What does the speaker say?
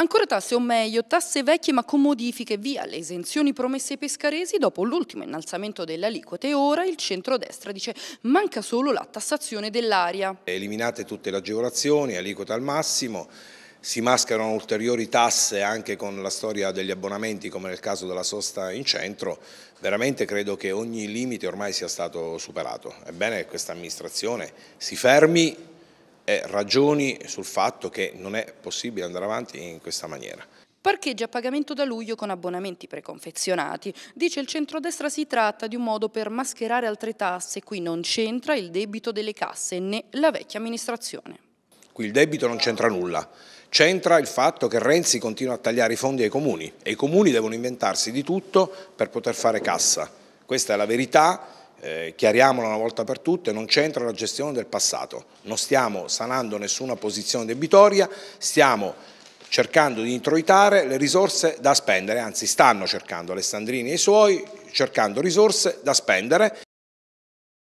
Ancora tasse, o meglio, tasse vecchie ma con modifiche via le esenzioni promesse ai pescaresi dopo l'ultimo innalzamento delle aliquote. Ora il centrodestra dice manca solo la tassazione dell'aria. Eliminate tutte le agevolazioni, aliquota al massimo, si mascherano ulteriori tasse anche con la storia degli abbonamenti come nel caso della sosta in centro, veramente credo che ogni limite ormai sia stato superato. Ebbene questa amministrazione si fermi eh, ragioni sul fatto che non è possibile andare avanti in questa maniera. Parcheggia a pagamento da luglio con abbonamenti preconfezionati. Dice il centrodestra si tratta di un modo per mascherare altre tasse. Qui non c'entra il debito delle casse né la vecchia amministrazione. Qui il debito non c'entra nulla. C'entra il fatto che Renzi continua a tagliare i fondi ai comuni e i comuni devono inventarsi di tutto per poter fare cassa. Questa è la verità eh, chiariamolo una volta per tutte, non c'entra la gestione del passato, non stiamo sanando nessuna posizione debitoria, stiamo cercando di introitare le risorse da spendere, anzi stanno cercando Alessandrini e i suoi, cercando risorse da spendere.